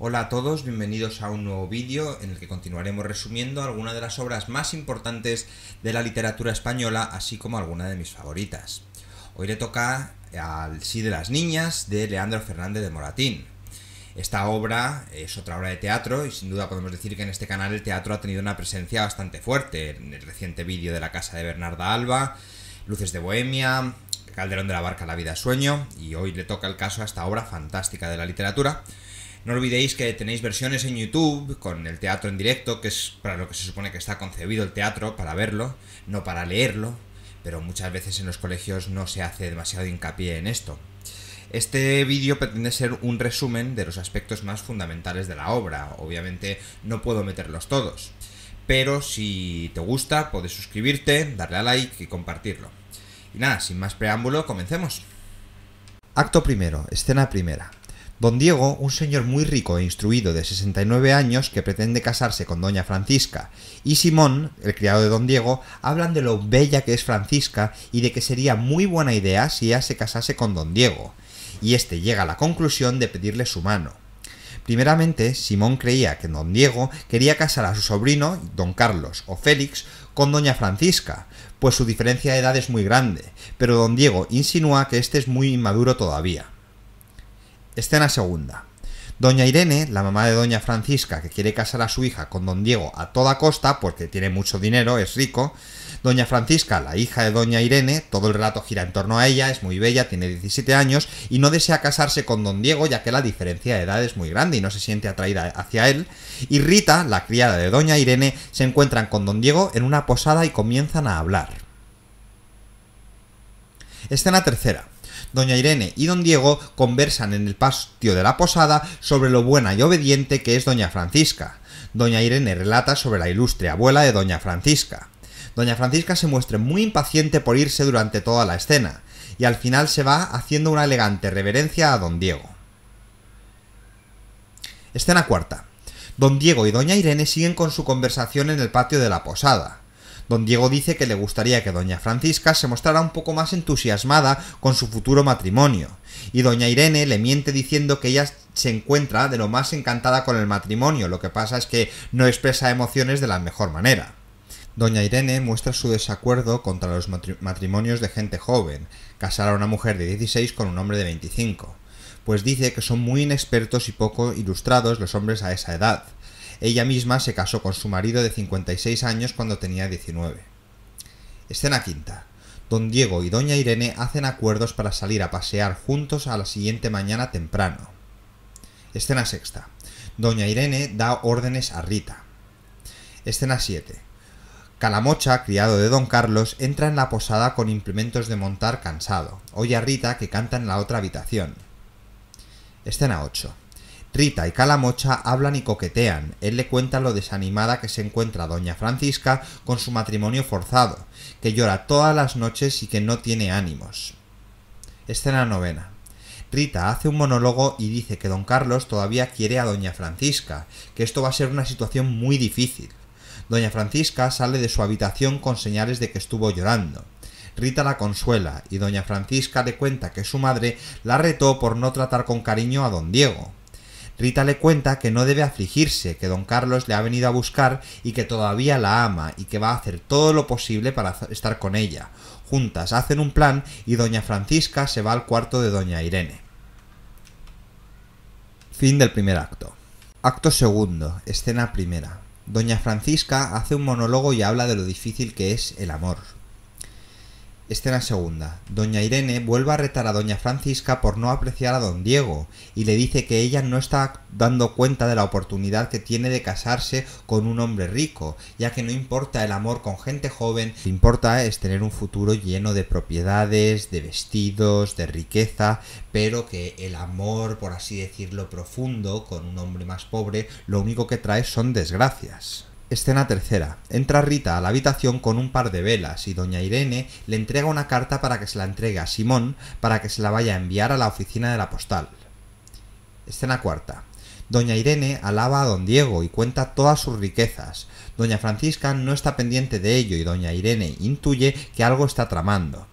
Hola a todos, bienvenidos a un nuevo vídeo en el que continuaremos resumiendo algunas de las obras más importantes de la literatura española, así como alguna de mis favoritas. Hoy le toca al Sí de las Niñas de Leandro Fernández de Moratín. Esta obra es otra obra de teatro y sin duda podemos decir que en este canal el teatro ha tenido una presencia bastante fuerte. En el reciente vídeo de la casa de Bernarda Alba, Luces de Bohemia, Calderón de la Barca, La vida sueño y hoy le toca el caso a esta obra fantástica de la literatura no olvidéis que tenéis versiones en YouTube con el teatro en directo, que es para lo que se supone que está concebido el teatro, para verlo, no para leerlo, pero muchas veces en los colegios no se hace demasiado hincapié en esto. Este vídeo pretende ser un resumen de los aspectos más fundamentales de la obra, obviamente no puedo meterlos todos, pero si te gusta puedes suscribirte, darle a like y compartirlo. Y nada, sin más preámbulo, comencemos. Acto primero, escena primera. Don Diego, un señor muy rico e instruido de 69 años que pretende casarse con doña Francisca, y Simón, el criado de don Diego, hablan de lo bella que es Francisca y de que sería muy buena idea si ella se casase con don Diego, y este llega a la conclusión de pedirle su mano. Primeramente, Simón creía que don Diego quería casar a su sobrino, don Carlos o Félix, con doña Francisca, pues su diferencia de edad es muy grande, pero don Diego insinúa que este es muy inmaduro todavía. Escena este segunda. Doña Irene, la mamá de Doña Francisca, que quiere casar a su hija con Don Diego a toda costa, porque tiene mucho dinero, es rico. Doña Francisca, la hija de Doña Irene, todo el relato gira en torno a ella, es muy bella, tiene 17 años y no desea casarse con Don Diego, ya que la diferencia de edad es muy grande y no se siente atraída hacia él. Y Rita, la criada de Doña Irene, se encuentran con Don Diego en una posada y comienzan a hablar. Escena este tercera doña Irene y don Diego conversan en el patio de la posada sobre lo buena y obediente que es doña Francisca. Doña Irene relata sobre la ilustre abuela de doña Francisca. Doña Francisca se muestra muy impaciente por irse durante toda la escena, y al final se va haciendo una elegante reverencia a don Diego. Escena cuarta. Don Diego y doña Irene siguen con su conversación en el patio de la posada. Don Diego dice que le gustaría que doña Francisca se mostrara un poco más entusiasmada con su futuro matrimonio, y doña Irene le miente diciendo que ella se encuentra de lo más encantada con el matrimonio, lo que pasa es que no expresa emociones de la mejor manera. Doña Irene muestra su desacuerdo contra los matrimonios de gente joven, casar a una mujer de 16 con un hombre de 25, pues dice que son muy inexpertos y poco ilustrados los hombres a esa edad, ella misma se casó con su marido de 56 años cuando tenía 19. Escena quinta. Don Diego y Doña Irene hacen acuerdos para salir a pasear juntos a la siguiente mañana temprano. Escena sexta. Doña Irene da órdenes a Rita. Escena 7. Calamocha, criado de Don Carlos, entra en la posada con implementos de montar cansado. Oye a Rita que canta en la otra habitación. Escena 8. Rita y Calamocha hablan y coquetean. Él le cuenta lo desanimada que se encuentra doña Francisca con su matrimonio forzado, que llora todas las noches y que no tiene ánimos. Escena novena. Rita hace un monólogo y dice que don Carlos todavía quiere a doña Francisca, que esto va a ser una situación muy difícil. Doña Francisca sale de su habitación con señales de que estuvo llorando. Rita la consuela y doña Francisca le cuenta que su madre la retó por no tratar con cariño a don Diego, Rita le cuenta que no debe afligirse, que don Carlos le ha venido a buscar y que todavía la ama y que va a hacer todo lo posible para estar con ella. Juntas hacen un plan y doña Francisca se va al cuarto de doña Irene. Fin del primer acto. Acto segundo, escena primera. Doña Francisca hace un monólogo y habla de lo difícil que es el amor. Escena segunda. Doña Irene vuelve a retar a Doña Francisca por no apreciar a Don Diego y le dice que ella no está dando cuenta de la oportunidad que tiene de casarse con un hombre rico, ya que no importa el amor con gente joven, lo que importa es tener un futuro lleno de propiedades, de vestidos, de riqueza, pero que el amor, por así decirlo, profundo con un hombre más pobre, lo único que trae son desgracias. Escena tercera. Entra Rita a la habitación con un par de velas y doña Irene le entrega una carta para que se la entregue a Simón para que se la vaya a enviar a la oficina de la postal. Escena cuarta. Doña Irene alaba a don Diego y cuenta todas sus riquezas. Doña Francisca no está pendiente de ello y doña Irene intuye que algo está tramando.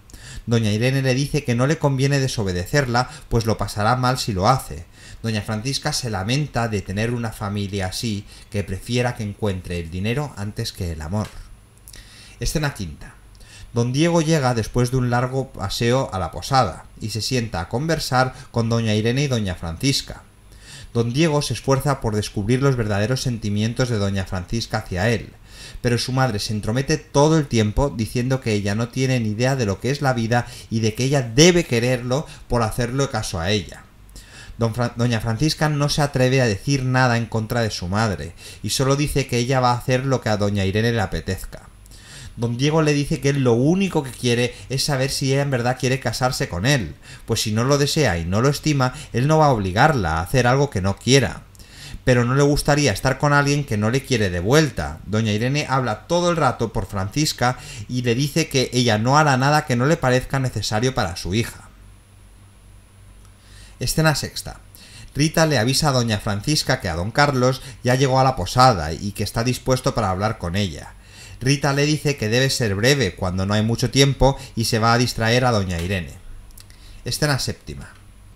Doña Irene le dice que no le conviene desobedecerla, pues lo pasará mal si lo hace, Doña Francisca se lamenta de tener una familia así que prefiera que encuentre el dinero antes que el amor. Escena quinta. Don Diego llega después de un largo paseo a la posada y se sienta a conversar con Doña Irene y Doña Francisca. Don Diego se esfuerza por descubrir los verdaderos sentimientos de Doña Francisca hacia él, pero su madre se entromete todo el tiempo diciendo que ella no tiene ni idea de lo que es la vida y de que ella debe quererlo por hacerle caso a ella. Doña Francisca no se atreve a decir nada en contra de su madre y solo dice que ella va a hacer lo que a Doña Irene le apetezca. Don Diego le dice que él lo único que quiere es saber si ella en verdad quiere casarse con él, pues si no lo desea y no lo estima, él no va a obligarla a hacer algo que no quiera. Pero no le gustaría estar con alguien que no le quiere de vuelta. Doña Irene habla todo el rato por Francisca y le dice que ella no hará nada que no le parezca necesario para su hija. Escena sexta. Rita le avisa a doña Francisca que a don Carlos ya llegó a la posada y que está dispuesto para hablar con ella. Rita le dice que debe ser breve cuando no hay mucho tiempo y se va a distraer a doña Irene. Escena séptima.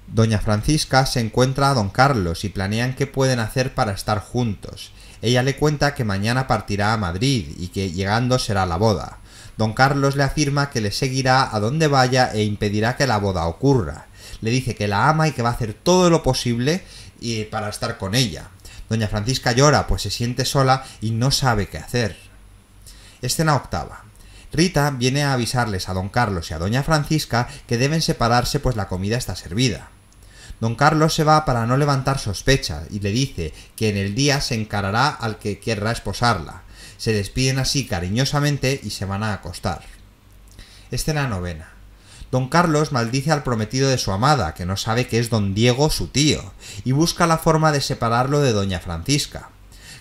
Doña Francisca se encuentra a don Carlos y planean qué pueden hacer para estar juntos. Ella le cuenta que mañana partirá a Madrid y que llegando será la boda. Don Carlos le afirma que le seguirá a donde vaya e impedirá que la boda ocurra le dice que la ama y que va a hacer todo lo posible y, para estar con ella. Doña Francisca llora, pues se siente sola y no sabe qué hacer. Escena octava. Rita viene a avisarles a don Carlos y a doña Francisca que deben separarse pues la comida está servida. Don Carlos se va para no levantar sospecha y le dice que en el día se encarará al que querrá esposarla. Se despiden así cariñosamente y se van a acostar. Escena novena. Don Carlos maldice al prometido de su amada, que no sabe que es don Diego su tío, y busca la forma de separarlo de doña Francisca.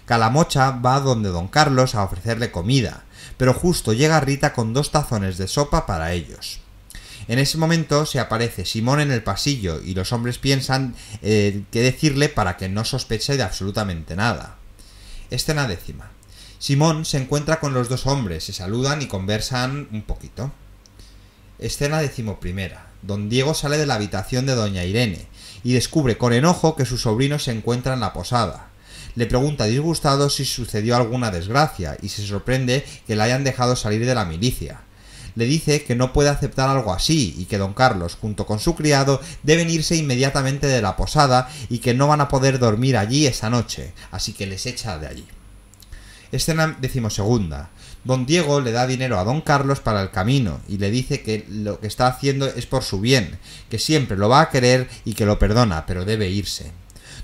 Calamocha va donde don Carlos a ofrecerle comida, pero justo llega Rita con dos tazones de sopa para ellos. En ese momento se aparece Simón en el pasillo y los hombres piensan eh, qué decirle para que no sospeche de absolutamente nada. Escena décima. Simón se encuentra con los dos hombres, se saludan y conversan un poquito. Escena decimoprimera. Don Diego sale de la habitación de doña Irene y descubre con enojo que su sobrino se encuentra en la posada. Le pregunta disgustado si sucedió alguna desgracia y se sorprende que la hayan dejado salir de la milicia. Le dice que no puede aceptar algo así y que don Carlos junto con su criado deben irse inmediatamente de la posada y que no van a poder dormir allí esa noche, así que les echa de allí. Escena decimosegunda. Don Diego le da dinero a Don Carlos para el camino y le dice que lo que está haciendo es por su bien, que siempre lo va a querer y que lo perdona, pero debe irse.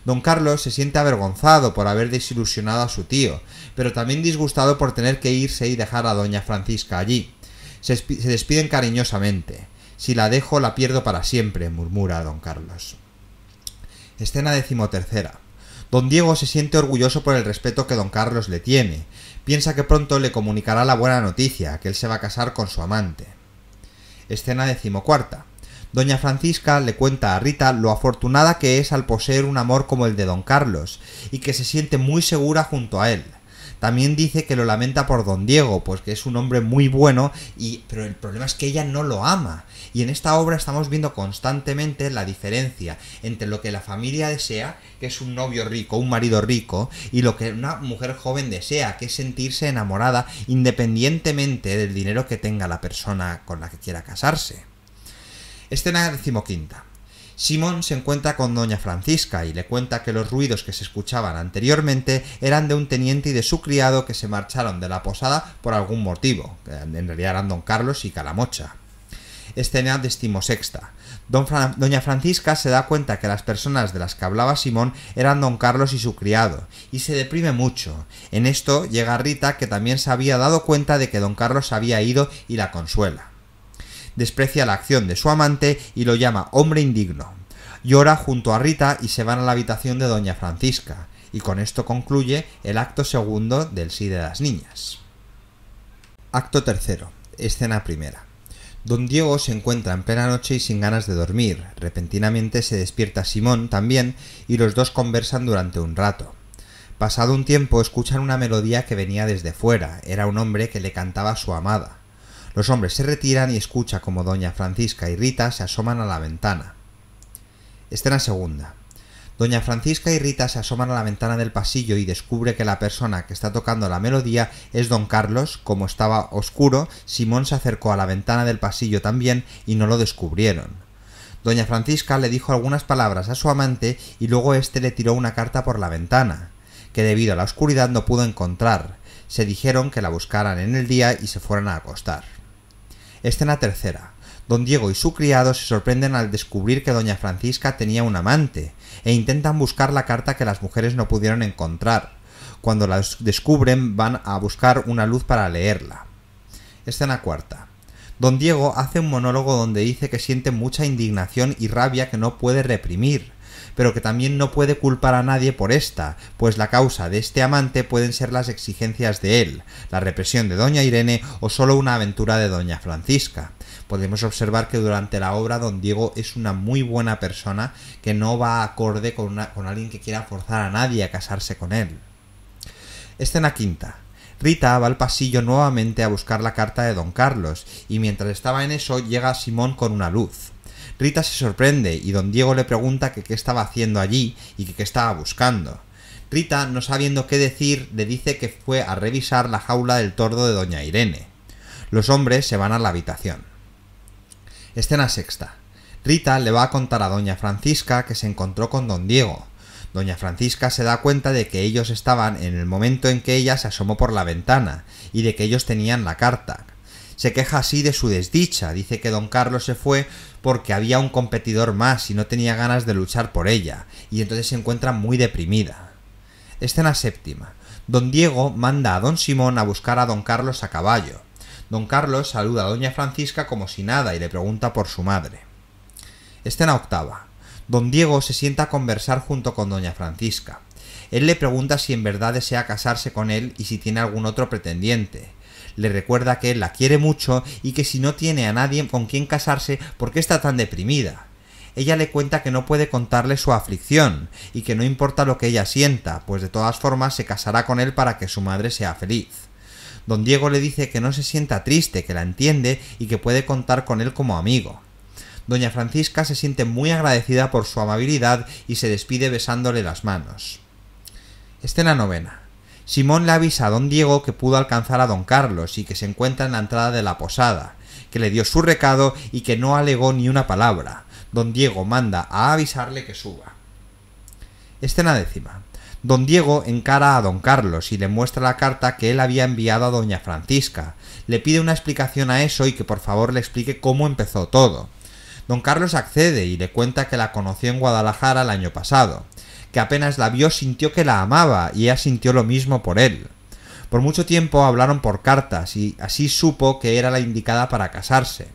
Don Carlos se siente avergonzado por haber desilusionado a su tío, pero también disgustado por tener que irse y dejar a Doña Francisca allí. Se, despiden cariñosamente. Si la dejo la pierdo para siempre, murmura don Carlos. Escena decimotercera. Don Diego se siente orgulloso por el respeto que don Carlos le tiene. Piensa que pronto le comunicará la buena noticia, que él se va a casar con su amante. Escena decimocuarta. Doña Francisca le cuenta a Rita lo afortunada que es al poseer un amor como el de don Carlos, y que se siente muy segura junto a él. También dice que lo lamenta por don Diego, pues que es un hombre muy bueno, y, pero el problema es que ella no lo ama. Y en esta obra estamos viendo constantemente la diferencia entre lo que la familia desea, que es un novio rico, un marido rico, y lo que una mujer joven desea, que es sentirse enamorada independientemente del dinero que tenga la persona con la que quiera casarse. Escena decimoquinta. Simón se encuentra con doña Francisca y le cuenta que los ruidos que se escuchaban anteriormente eran de un teniente y de su criado que se marcharon de la posada por algún motivo, en realidad eran don Carlos y Calamocha. Escena de estimo sexta. doña Francisca se da cuenta que las personas de las que hablaba Simón eran don Carlos y su criado, y se deprime mucho. En esto llega Rita, que también se había dado cuenta de que don Carlos había ido y la consuela desprecia la acción de su amante y lo llama hombre indigno. Llora junto a Rita y se van a la habitación de doña Francisca, y con esto concluye el acto segundo del sí de las niñas. Acto tercero, escena primera. Don Diego se encuentra en plena noche y sin ganas de dormir. Repentinamente se despierta Simón también y los dos conversan durante un rato. Pasado un tiempo escuchan una melodía que venía desde fuera, era un hombre que le cantaba a su amada. Los hombres se retiran y escucha como doña Francisca y Rita se asoman a la ventana. Escena segunda. Doña Francisca y Rita se asoman a la ventana del pasillo y descubre que la persona que está tocando la melodía es don Carlos. Como estaba oscuro, Simón se acercó a la ventana del pasillo también y no lo descubrieron. Doña Francisca le dijo algunas palabras a su amante y luego éste le tiró una carta por la ventana, que debido a la oscuridad no pudo encontrar. Se dijeron que la buscaran en el día y se fueran a acostar. Escena tercera. Don Diego y su criado se sorprenden al descubrir que doña Francisca tenía un amante, e intentan buscar la carta que las mujeres no pudieron encontrar. Cuando la descubren van a buscar una luz para leerla. Escena cuarta. Don Diego hace un monólogo donde dice que siente mucha indignación y rabia que no puede reprimir pero que también no puede culpar a nadie por esta, pues la causa de este amante pueden ser las exigencias de él, la represión de Doña Irene o solo una aventura de Doña Francisca. Podemos observar que durante la obra Don Diego es una muy buena persona que no va acorde con, con alguien que quiera forzar a nadie a casarse con él. Escena quinta. Rita va al pasillo nuevamente a buscar la carta de don Carlos, y mientras estaba en eso llega Simón con una luz. Rita se sorprende y don Diego le pregunta que qué estaba haciendo allí y que qué estaba buscando. Rita, no sabiendo qué decir, le dice que fue a revisar la jaula del tordo de doña Irene. Los hombres se van a la habitación. Escena sexta. Rita le va a contar a doña Francisca que se encontró con don Diego. Doña Francisca se da cuenta de que ellos estaban en el momento en que ella se asomó por la ventana y de que ellos tenían la carta. Se queja así de su desdicha, dice que don Carlos se fue porque había un competidor más y no tenía ganas de luchar por ella, y entonces se encuentra muy deprimida. Escena séptima. Don Diego manda a don Simón a buscar a don Carlos a caballo. Don Carlos saluda a doña Francisca como si nada y le pregunta por su madre. Escena octava. Don Diego se sienta a conversar junto con doña Francisca. Él le pregunta si en verdad desea casarse con él y si tiene algún otro pretendiente le recuerda que la quiere mucho y que si no tiene a nadie con quien casarse, ¿por qué está tan deprimida? Ella le cuenta que no puede contarle su aflicción y que no importa lo que ella sienta, pues de todas formas se casará con él para que su madre sea feliz. Don Diego le dice que no se sienta triste, que la entiende y que puede contar con él como amigo. Doña Francisca se siente muy agradecida por su amabilidad y se despide besándole las manos. Escena novena. Simón le avisa a don Diego que pudo alcanzar a don Carlos y que se encuentra en la entrada de la posada, que le dio su recado y que no alegó ni una palabra. Don Diego manda a avisarle que suba. Escena décima. Don Diego encara a don Carlos y le muestra la carta que él había enviado a doña Francisca. Le pide una explicación a eso y que por favor le explique cómo empezó todo. Don Carlos accede y le cuenta que la conoció en Guadalajara el año pasado que apenas la vio sintió que la amaba y ella sintió lo mismo por él. Por mucho tiempo hablaron por cartas y así supo que era la indicada para casarse.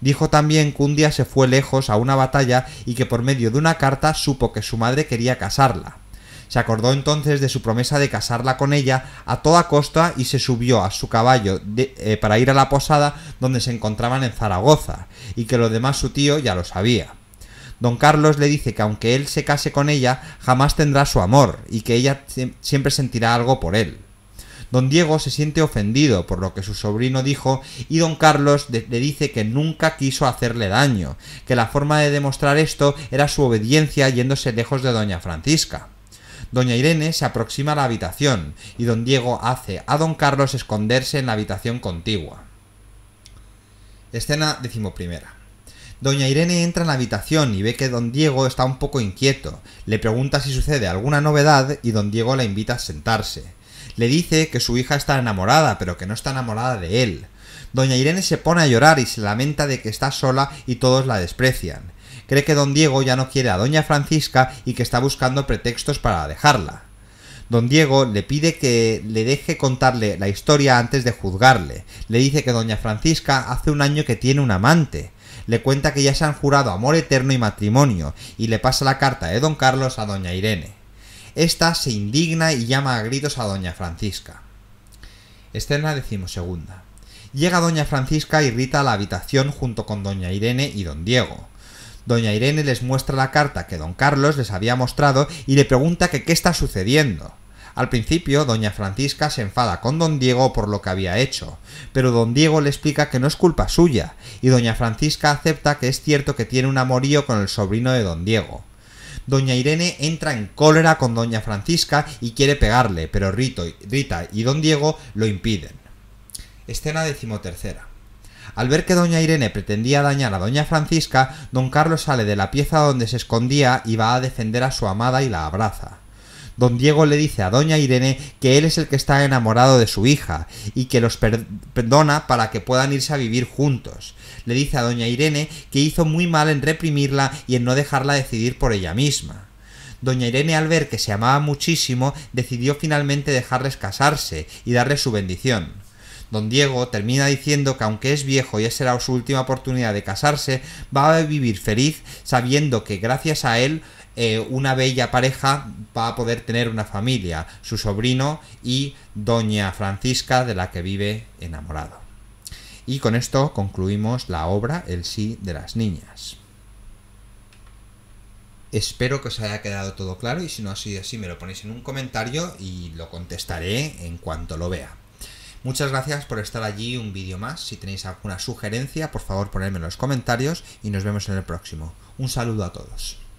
Dijo también que un día se fue lejos a una batalla y que por medio de una carta supo que su madre quería casarla. Se acordó entonces de su promesa de casarla con ella a toda costa y se subió a su caballo eh, para ir a la posada donde se encontraban en Zaragoza, y que lo demás su tío ya lo sabía. Don Carlos le dice que aunque él se case con ella, jamás tendrá su amor y que ella siempre sentirá algo por él. Don Diego se siente ofendido por lo que su sobrino dijo y don Carlos le dice que nunca quiso hacerle daño, que la forma de demostrar esto era su obediencia yéndose lejos de doña Francisca. Doña Irene se aproxima a la habitación y don Diego hace a don Carlos esconderse en la habitación contigua. Escena decimoprimera. Doña Irene entra en la habitación y ve que don Diego está un poco inquieto. Le pregunta si sucede alguna novedad y don Diego la invita a sentarse. Le dice que su hija está enamorada, pero que no está enamorada de él. Doña Irene se pone a llorar y se lamenta de que está sola y todos la desprecian. Cree que don Diego ya no quiere a doña Francisca y que está buscando pretextos para dejarla. Don Diego le pide que le deje contarle la historia antes de juzgarle. Le dice que doña Francisca hace un año que tiene un amante le cuenta que ya se han jurado amor eterno y matrimonio, y le pasa la carta de don Carlos a doña Irene. Esta se indigna y llama a gritos a doña Francisca. Escena decimosegunda. Llega doña Francisca y Rita a la habitación junto con doña Irene y don Diego. Doña Irene les muestra la carta que don Carlos les había mostrado y le pregunta que qué está sucediendo. Al principio, doña Francisca se enfada con don Diego por lo que había hecho, pero don Diego le explica que no es culpa suya, y doña Francisca acepta que es cierto que tiene un amorío con el sobrino de don Diego. Doña Irene entra en cólera con doña Francisca y quiere pegarle, pero Rito, Rita y don Diego lo impiden. Escena decimotercera. Al ver que doña Irene pretendía dañar a doña Francisca, don Carlos sale de la pieza donde se escondía y va a defender a su amada y la abraza. Don Diego le dice a Doña Irene que él es el que está enamorado de su hija y que los perdona para que puedan irse a vivir juntos. Le dice a Doña Irene que hizo muy mal en reprimirla y en no dejarla decidir por ella misma. Doña Irene al ver que se amaba muchísimo decidió finalmente dejarles casarse y darle su bendición. Don Diego termina diciendo que aunque es viejo y esa será su última oportunidad de casarse, va a vivir feliz sabiendo que gracias a él eh, una bella pareja va a poder tener una familia, su sobrino y doña Francisca de la que vive enamorado. Y con esto concluimos la obra El sí de las niñas. Espero que os haya quedado todo claro y si no ha sido así me lo ponéis en un comentario y lo contestaré en cuanto lo vea. Muchas gracias por estar allí un vídeo más. Si tenéis alguna sugerencia, por favor ponedme en los comentarios y nos vemos en el próximo. Un saludo a todos.